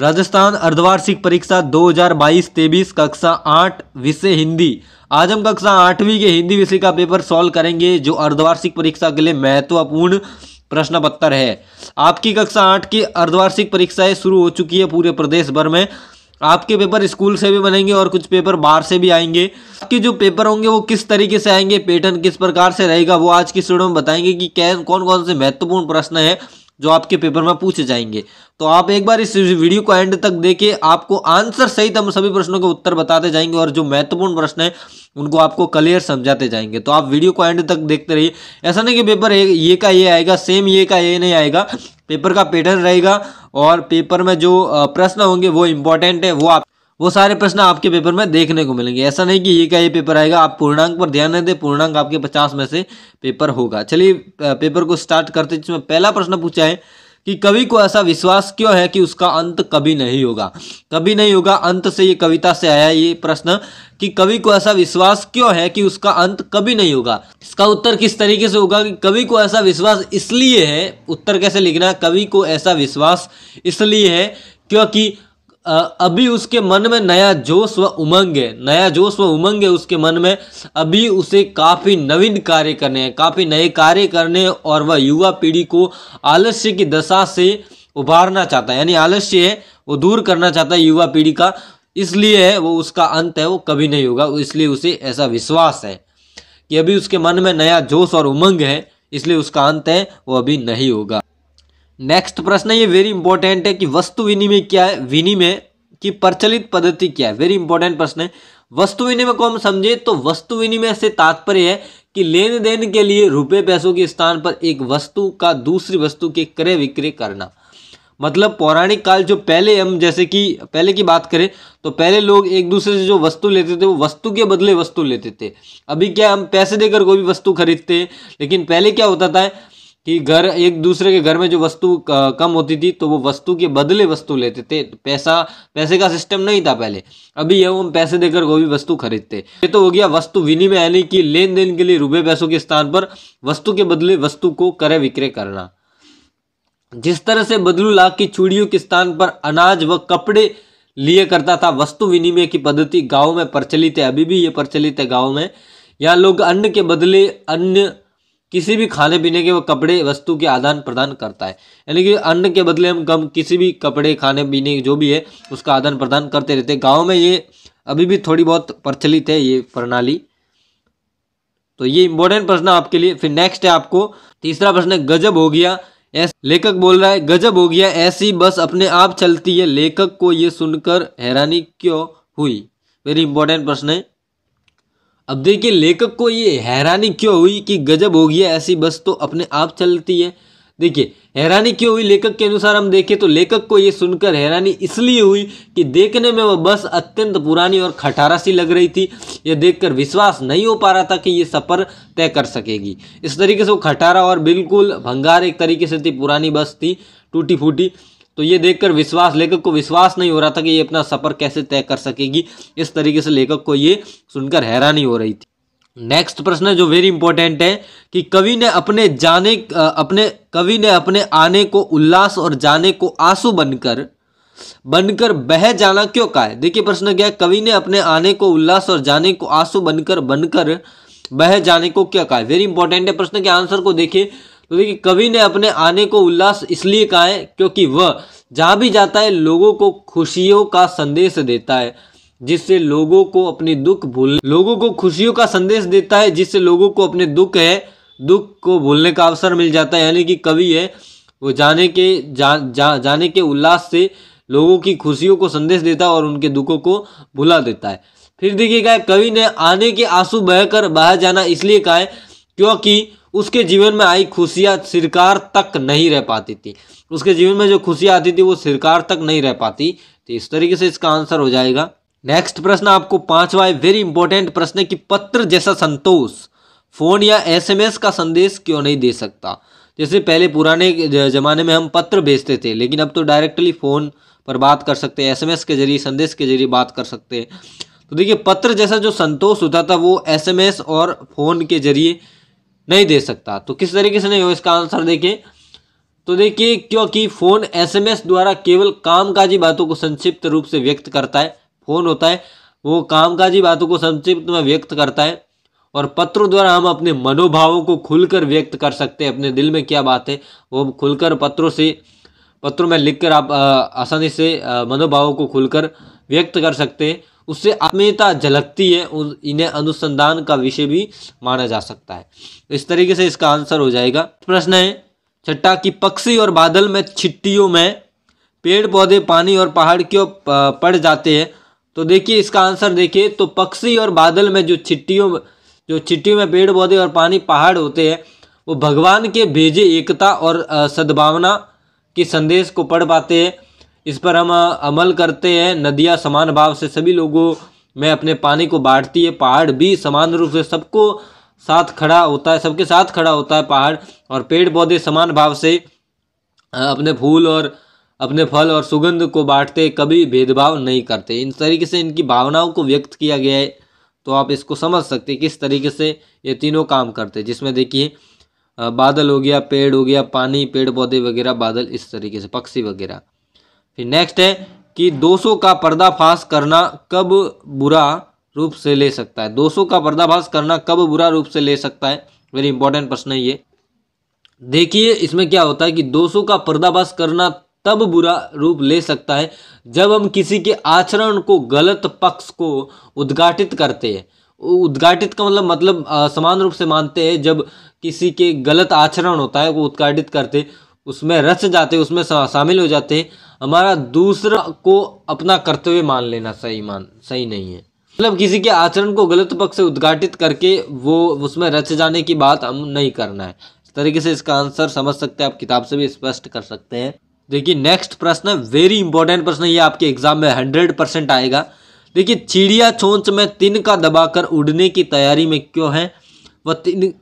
राजस्थान अर्धवार्षिक परीक्षा 2022-23 कक्षा आठ विषय हिंदी आज हम कक्षा आठवीं के हिंदी विषय का पेपर सॉल्व करेंगे जो अर्धवार्षिक परीक्षा के लिए महत्वपूर्ण प्रश्न पत्तर है आपकी कक्षा आठ की अर्धवार्षिक परीक्षाएं शुरू हो चुकी है पूरे प्रदेश भर में आपके पेपर स्कूल से भी बनेंगे और कुछ पेपर बाहर से भी आएंगे आपके जो पेपर होंगे वो किस तरीके से आएंगे पैटर्न किस प्रकार से रहेगा वो आज की स्टूडियो में बताएंगे कि कौन कौन से महत्वपूर्ण प्रश्न है जो आपके पेपर में पूछे जाएंगे तो आप एक बार इस वीडियो को एंड तक देखिए आपको आंसर सहित हम सभी प्रश्नों के उत्तर बताते जाएंगे और जो महत्वपूर्ण प्रश्न है उनको आपको क्लियर समझाते जाएंगे तो आप वीडियो को एंड तक देखते रहिए ऐसा नहीं कि पेपर ये का ये आएगा सेम ये का ये नहीं आएगा पेपर का पैटर्न रहेगा और पेपर में जो प्रश्न होंगे वो इंपॉर्टेंट है वो आप वो सारे प्रश्न आपके पेपर में देखने को मिलेंगे ऐसा नहीं कि ये का ये पेपर आएगा आप पूर्णांक पर ध्यान नहीं दें पूर्णांक आपके पचास में से पेपर होगा चलिए पेपर को स्टार्ट करते जिसमें पहला प्रश्न पूछा है कि कवि को ऐसा विश्वास क्यों है कि उसका अंत कभी नहीं होगा कभी नहीं होगा अंत से ये कविता से आया ये प्रश्न कि कवि को ऐसा विश्वास क्यों है कि उसका अंत कभी नहीं होगा इसका उत्तर किस तरीके से होगा कि कवि को ऐसा विश्वास इसलिए है उत्तर कैसे लिखना है कवि को ऐसा विश्वास इसलिए है क्योंकि अभी उसके मन में नया जोश व उमंग है नया जोश व उमंग है उसके मन में अभी उसे काफ़ी नवीन कार्य करने हैं काफ़ी नए कार्य करने और वह युवा पीढ़ी को आलस्य की दशा से उभारना चाहता है यानी आलस्य है वो दूर करना चाहता है युवा पीढ़ी का इसलिए है वो उसका अंत है वो कभी नहीं होगा इसलिए उसे ऐसा विश्वास है कि अभी उसके मन में नया जोश और उमंग है इसलिए उसका अंत है वो अभी नहीं होगा नेक्स्ट प्रश्न ये वेरी इंपॉर्टेंट है कि वस्तु विनिमय क्या है विनिमय की प्रचलित पद्धति क्या है वेरी इंपॉर्टेंट प्रश्न है वस्तु विनिमय को हम समझे तो वस्तु विनिमय से तात्पर्य है कि लेन देन के लिए रुपए पैसों के स्थान पर एक वस्तु का दूसरी वस्तु के क्रय विक्रय करना मतलब पौराणिक काल जो पहले हम जैसे कि पहले की बात करें तो पहले लोग एक दूसरे से जो वस्तु लेते थे वो वस्तु के बदले वस्तु लेते थे अभी क्या हम पैसे देकर कोई भी वस्तु खरीदते हैं लेकिन पहले क्या होता था कि घर एक दूसरे के घर में जो वस्तु कम होती थी तो वो वस्तु के बदले वस्तु लेते थे पैसा पैसे का सिस्टम नहीं था पहले अभी यह हम पैसे देकर कोई भी वस्तु खरीदते ये तो हो गया वस्तु विनिमय यानी कि लेन देन के लिए रुपये पैसों के स्थान पर वस्तु के बदले वस्तु को क्रय विक्रय करना जिस तरह से बदलू लाख की चूड़ियों के स्थान पर अनाज व कपड़े लिए करता था वस्तु विनिमय की पद्धति गाँव में प्रचलित है अभी भी ये प्रचलित है गाँव में यहाँ लोग अन्न के बदले अन्य किसी भी खाने पीने के व कपड़े वस्तु के आदान प्रदान करता है यानी कि अन्न के बदले हम कम किसी भी कपड़े खाने पीने जो भी है उसका आदान प्रदान करते रहते हैं गाँव में ये अभी भी थोड़ी बहुत प्रचलित है ये प्रणाली तो ये इंपॉर्टेंट प्रश्न आपके लिए फिर नेक्स्ट है आपको तीसरा प्रश्न है गजब हो गया लेखक बोल रहा है गजब हो गया ऐसी बस अपने आप चलती है लेखक को ये सुनकर हैरानी क्यों हुई वेरी इंपॉर्टेंट प्रश्न है अब देखिए लेखक को ये हैरानी क्यों हुई कि गजब हो गया ऐसी बस तो अपने आप चलती है देखिए हैरानी क्यों हुई लेखक के अनुसार हम देखें तो लेखक को ये सुनकर हैरानी इसलिए हुई कि देखने में वह बस अत्यंत पुरानी और खटारा सी लग रही थी यह देखकर विश्वास नहीं हो पा रहा था कि ये सफ़र तय कर सकेगी इस तरीके से वो खटारा और बिल्कुल भंगार एक तरीके से थी पुरानी बस थी टूटी फूटी तो ये देखकर विश्वास लेखक को विश्वास नहीं हो रहा था कि ये अपना सफ़र कैसे तय कर सकेगी इस तरीके से लेखक को ये सुनकर हैरानी हो रही थी नेक्स्ट प्रश्न जो वेरी इंपॉर्टेंट है कि कवि ने अपने जाने अपने कवि ने अपने आने को उल्लास और जाने को आंसू बनकर बनकर बह जाना क्यों कहा है देखिए प्रश्न क्या है कवि ने अपने आने को उल्लास और जाने को आंसू बनकर बनकर बह जाने को क्या कहा वेरी इंपॉर्टेंट है प्रश्न के आंसर को देखिए तो देखिए कवि ने अपने आने को उल्लास इसलिए कहा है क्योंकि वह जहाँ भी जाता है लोगों को खुशियों का संदेश देता है जिससे लोगों को अपने दुख भूल लोगों को खुशियों का संदेश देता है जिससे लोगों को अपने दुख है दुख को भूलने का अवसर मिल जाता है यानी कि कवि है वो जाने के जा, जा जाने के उल्लास से लोगों की खुशियों को संदेश देता है और उनके दुखों को भुला देता है फिर देखिएगा कवि ने आने के आंसू बहकर बाहर जाना इसलिए कहा है क्योंकि उसके जीवन में आई खुशियाँ सरकार तक नहीं रह पाती थी उसके जीवन में जो खुशियाँ आती थी वो सरकार तक नहीं रह पाती तो इस तरीके से इसका आंसर हो जाएगा नेक्स्ट प्रश्न आपको पांचवा है वेरी इंपॉर्टेंट प्रश्न है कि पत्र जैसा संतोष फोन या एसएमएस का संदेश क्यों नहीं दे सकता जैसे पहले पुराने ज़माने में हम पत्र भेजते थे लेकिन अब तो डायरेक्टली फ़ोन पर बात कर सकते हैं एसएमएस के जरिए संदेश के जरिए बात कर सकते हैं तो देखिए पत्र जैसा जो संतोष होता था वो एसएमएस और फ़ोन के जरिए नहीं दे सकता तो किस तरीके से नहीं हो इसका आंसर देखें तो देखिए क्योंकि फ़ोन एसएमएस द्वारा केवल कामकाजी बातों को संक्षिप्त रूप से व्यक्त करता है फ़ोन होता है वो कामकाजी बातों को संक्षिप्त में व्यक्त करता है और पत्रों द्वारा हम अपने मनोभावों को खुलकर व्यक्त कर सकते हैं अपने दिल में क्या बात है वो खुलकर पत्रों से पत्रों में लिखकर आप आसानी से मनोभावों को खुलकर व्यक्त कर सकते हैं उससे आत्मीयता झलकती है इन्हें अनुसंधान का विषय भी माना जा सकता है इस तरीके से इसका आंसर हो जाएगा प्रश्न है छठा कि पक्षी और बादल में छिट्टियों में पेड़ पौधे पानी और पहाड़ क्यों पड़ जाते हैं तो देखिए इसका आंसर देखिए तो पक्षी और बादल में जो छिट्टियों जो छिट्टियों में पेड़ पौधे और पानी पहाड़ होते हैं वो भगवान के भेजे एकता और सद्भावना के संदेश को पढ़ पाते हैं इस पर हम अमल करते हैं नदियाँ समान भाव से सभी लोगों में अपने पानी को बांटती है पहाड़ भी समान रूप से सबको साथ खड़ा होता है सबके साथ खड़ा होता है पहाड़ और पेड़ पौधे समान भाव से अपने फूल और अपने फल और सुगंध को बांटते कभी भेदभाव नहीं करते इन तरीके से इनकी भावनाओं को व्यक्त किया गया है तो आप इसको समझ सकते किस तरीके से ये तीनों काम करते जिसमें देखिए बादल हो गया पेड़ हो गया पानी पेड़ पौधे वगैरह बादल इस तरीके से पक्षी वगैरह फिर नेक्स्ट है कि 200 का पर्दाफाश करना कब बुरा रूप से ले सकता है 200 का पर्दाफाश करना कब बुरा रूप से ले सकता है वेरी इंपॉर्टेंट प्रश्न है ये देखिए इसमें क्या होता है कि 200 का पर्दाफाश करना तब बुरा रूप ले सकता है जब हम किसी के आचरण को गलत पक्ष को उद्घाटित करते हैं उद्घाटित का मतलब मतलब समान रूप से मानते हैं जब किसी के गलत आचरण होता है वो उद्घाटित करते उसमें रच जाते उसमें शामिल हो जाते हैं हमारा दूसरा को अपना कर्तव्य मान लेना सही मान सही नहीं है मतलब किसी के आचरण को गलत पक्ष से उद्घाटित करके वो उसमें रच जाने की बात हम नहीं करना है इस तरीके से इसका आंसर समझ सकते हैं आप किताब से भी स्पष्ट कर सकते हैं देखिए नेक्स्ट प्रश्न वेरी इंपॉर्टेंट प्रश्न ये आपके एग्जाम में हंड्रेड परसेंट आएगा देखिए चिड़िया चोंच में तिन का दबाकर उड़ने की तैयारी में क्यों है वह तिन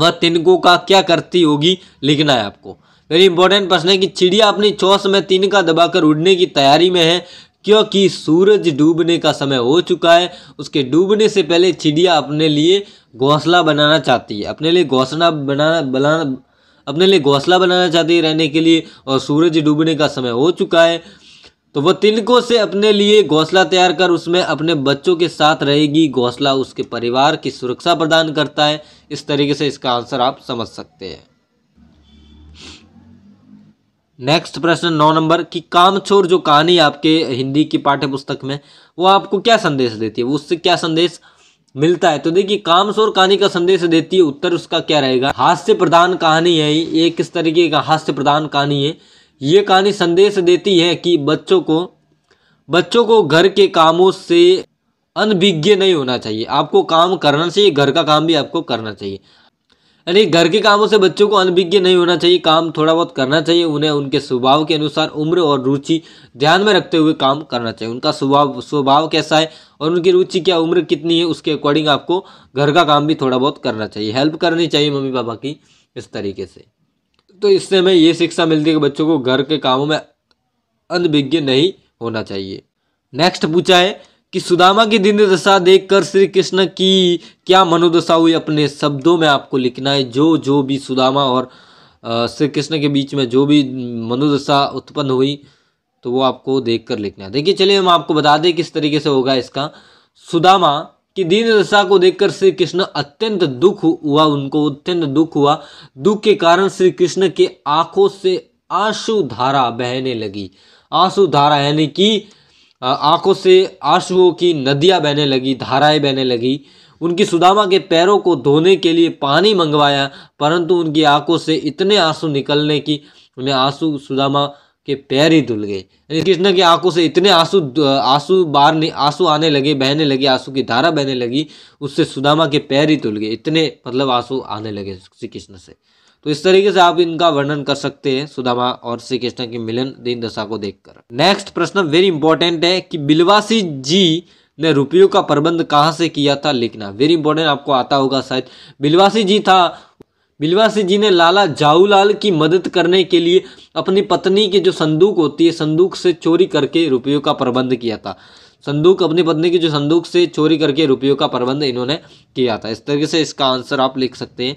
वह तिनको का क्या करती होगी लिखना है आपको वेरी इंपॉर्टेंट प्रश्न है कि चिड़िया अपनी चौस में तिनका दबाकर उड़ने की तैयारी में है क्योंकि सूरज डूबने का समय हो चुका है उसके डूबने से पहले चिड़िया अपने लिए घोंसला बनाना चाहती है अपने लिए घोंसला बनाना बनाना अपने लिए घोंसला बनाना चाहती है रहने के लिए और सूरज डूबने का समय हो चुका है तो वह तिनकों से अपने लिए घोंसला तैयार कर उसमें अपने बच्चों के साथ रहेगी घोंसला उसके परिवार की सुरक्षा प्रदान करता है इस तरीके से इसका आंसर आप समझ सकते हैं नेक्स्ट प्रश्न नौ नंबर कि कामचोर जो कहानी आपके हिंदी की पाठ्य पुस्तक में वो आपको क्या संदेश देती है उससे क्या संदेश मिलता है तो देखिए कामचोर कहानी का संदेश देती है उत्तर उसका क्या रहेगा हास्य प्रधान कहानी है ये किस तरीके का हास्य प्रधान कहानी है ये कहानी संदेश देती है कि बच्चों को बच्चों को घर के कामों से अनभिज्ञ नहीं होना चाहिए आपको काम करना चाहिए घर का काम भी आपको करना चाहिए यानी घर के कामों से बच्चों को अनभिज्ञ नहीं होना चाहिए काम थोड़ा बहुत करना चाहिए उन्हें उनके स्वभाव के अनुसार उम्र और रुचि ध्यान में रखते हुए काम करना चाहिए उनका स्वभाव स्वभाव कैसा है और उनकी रुचि क्या उम्र कितनी है उसके अकॉर्डिंग आपको घर का काम भी थोड़ा बहुत करना चाहिए हेल्प करनी चाहिए मम्मी पापा की इस तरीके से तो इससे हमें ये शिक्षा मिलती है कि बच्चों को घर के कामों में अनभिज्ञ नहीं होना चाहिए नेक्स्ट पूछा है कि सुदामा की दिन दशा देखकर श्री कृष्ण की क्या मनोदशा हुई अपने शब्दों में आपको लिखना है जो जो भी सुदामा और श्री कृष्ण के बीच में जो भी मनोदशा उत्पन्न हुई तो वो आपको देख कर लिखना है देखिए चलिए हम आपको बता दें किस तरीके से होगा इसका सुदामा की दीन दशा को देखकर श्री कृष्ण अत्यंत दुख हुआ उनको अत्यंत दुख हुआ दुख के कारण श्री कृष्ण के आंखों से आंसू धारा बहने लगी आंसू धारा यानी कि आंखों से आंसुओं की नदियाँ बहने लगी धाराएं बहने लगी उनकी सुदामा के पैरों को धोने के लिए पानी मंगवाया परंतु उनकी आंखों से इतने आंसू निकलने की उन्हें आंसू सुदामा के पैर ही धुल गए कृष्ण की आंखों से इतने आंसू आंसू बाहर आंसू आने लगे बहने लगे आंसू की धारा बहने लगी उससे सुदामा के पैर ही धुल गए इतने मतलब आंसू आने लगे श्री कृष्ण से तो इस तरीके से आप इनका वर्णन कर सकते हैं सुदामा और श्री कृष्ण के मिलन दीन दशा को देखकर नेक्स्ट प्रश्न वेरी इंपॉर्टेंट है कि बिलवासी जी ने रुपयों का प्रबंध कहाँ से किया था लिखना वेरी इंपॉर्टेंट आपको आता होगा शायद बिलवासी जी था बिलवासी जी ने लाला जाऊलाल की मदद करने के लिए अपनी पत्नी की जो संदूक होती है संदूक से चोरी करके रुपयों का प्रबंध किया था संदूक अपनी पत्नी की जो संदूक से चोरी करके रुपयों का प्रबंध इन्होंने किया था इस तरीके से इसका आंसर आप लिख सकते हैं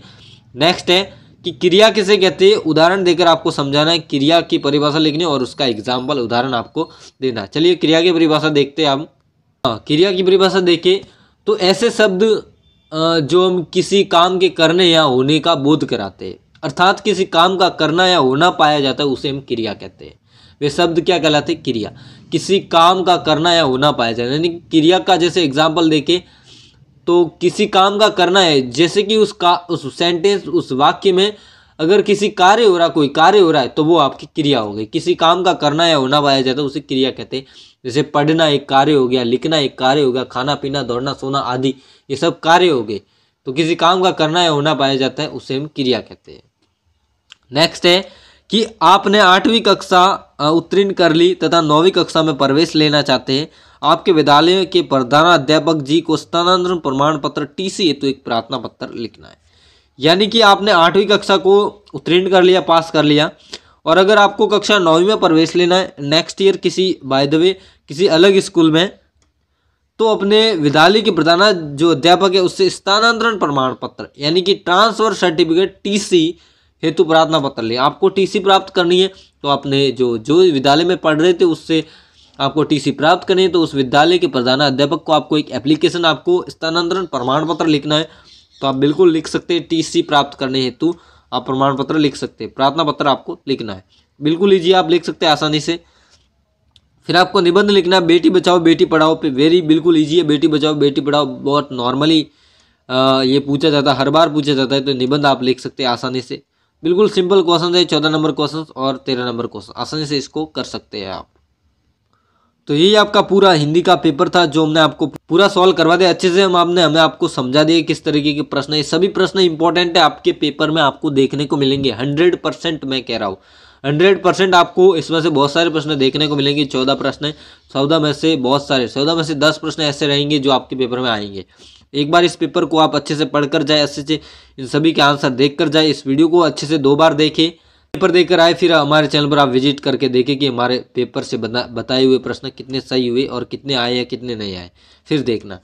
नेक्स्ट है कि क्रिया किसे कहते हैं उदाहरण देकर आपको समझाना है क्रिया की परिभाषा लिखनी और उसका एग्जाम्पल उदाहरण आपको देना चलिए क्रिया की परिभाषा देखते हैं हम हाँ क्रिया की परिभाषा देखें तो ऐसे शब्द जो हम किसी काम के करने या होने का बोध कराते हैं अर्थात किसी काम का करना या होना पाया जाता है उसे हम क्रिया कहते हैं वे शब्द क्या कहलाते हैं क्रिया किसी काम का करना या होना पाया जाता है यानी क्रिया का जैसे एग्जाम्पल देखें तो किसी काम का करना है जैसे कि उस का उस सेंटेंस उस वाक्य में अगर किसी कार्य हो रहा कोई कार्य हो रहा है तो वो आपकी क्रिया हो गई किसी काम का करना या होना पाया जाता है उसे क्रिया कहते हैं जैसे पढ़ना एक कार्य हो गया लिखना एक कार्य हो गया खाना पीना दौड़ना सोना आदि ये सब कार्य हो गए तो किसी काम का करना या होना पाया जाता है उसे हम क्रिया कहते हैं नेक्स्ट है कि आपने आठवीं कक्षा उत्तीर्ण कर ली तथा नौवीं कक्षा में प्रवेश लेना चाहते हैं आपके विद्यालय के प्रधानाध्यापक जी को स्थानांतरण प्रमाण पत्र टी सी हेतु एक प्रार्थना पत्र लिखना है यानी कि आपने आठवीं कक्षा को उत्तीर्ण कर लिया पास कर लिया और अगर आपको कक्षा नौवीं में प्रवेश लेना है नेक्स्ट ईयर किसी बाय द वे किसी अलग स्कूल में तो अपने विद्यालय के प्रधान जो अध्यापक है उससे स्थानांतरण प्रमाण पत्र यानी कि ट्रांसफर सर्टिफिकेट टीसी हेतु प्रार्थना पत्र लें आपको टीसी प्राप्त करनी है तो आपने जो जो विद्यालय में पढ़ रहे थे उससे आपको टीसी प्राप्त करनी है तो उस विद्यालय के प्रधानाध्यापक को आपको एक एप्लीकेशन आपको स्थानांतरण प्रमाण पत्र लिखना है तो आप बिल्कुल लिख सकते हैं टी प्राप्त करने हेतु आप प्रमाण पत्र लिख सकते हैं प्रार्थना पत्र आपको लिखना है बिल्कुल लीजिए आप लिख सकते हैं आसानी से फिर आपको निबंध लिखना है बेटी बचाओ बेटी पढ़ाओ पे वेरी बिल्कुल ईजी है बेटी बचाओ बेटी पढ़ाओ बहुत नॉर्मली ये पूछा जाता है हर बार पूछा जाता है तो निबंध आप लिख सकते हैं आसानी से बिल्कुल सिंपल क्वेश्चन है चौदह नंबर क्वेश्चन और तेरह नंबर क्वेश्चन आसानी से इसको कर सकते हैं आप तो यही आपका पूरा हिंदी का पेपर था जो हमने आपको पूरा सॉल्व करवा दिया अच्छे से हम आपने हमें आपको समझा दिया किस तरीके के प्रश्न है सभी प्रश्न इंपॉर्टेंट है आपके पेपर में आपको देखने को मिलेंगे हंड्रेड परसेंट मैं कह रहा हूँ हंड्रेड परसेंट आपको इसमें से बहुत सारे प्रश्न देखने को मिलेंगे चौदह प्रश्न चौदह में से बहुत सारे चौदह में से दस प्रश्न ऐसे रहेंगे जो आपके पेपर में आएंगे एक बार इस पेपर को आप अच्छे से पढ़कर जाए अच्छे से इन सभी के आंसर देख कर जाए इस वीडियो को अच्छे से दो बार देखें पेपर देखकर आए फिर हमारे चैनल पर आप विजिट करके देखें कि हमारे पेपर से बताए हुए प्रश्न कितने सही हुए और कितने आए या कितने नहीं आए फिर देखना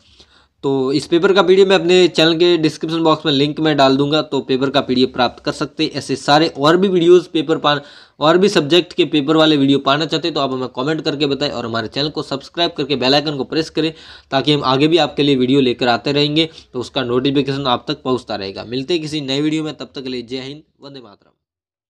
तो इस पेपर का पीडीएफ मैं अपने चैनल के डिस्क्रिप्शन बॉक्स में लिंक में डाल दूंगा तो पेपर का पीडीएफ प्राप्त कर सकते हैं ऐसे सारे और भी वीडियोस पेपर पान और भी सब्जेक्ट के पेपर वाले वीडियो पाना चाहते हैं तो आप हमें कमेंट करके बताएं और हमारे चैनल को सब्सक्राइब करके बेल आइकन को प्रेस करें ताकि हम आगे भी आपके लिए वीडियो लेकर आते रहेंगे तो उसका नोटिफिकेशन आप तक पहुँचता रहेगा मिलते किसी नए वीडियो में तब तक के लिए जय हिंद वंदे मातरम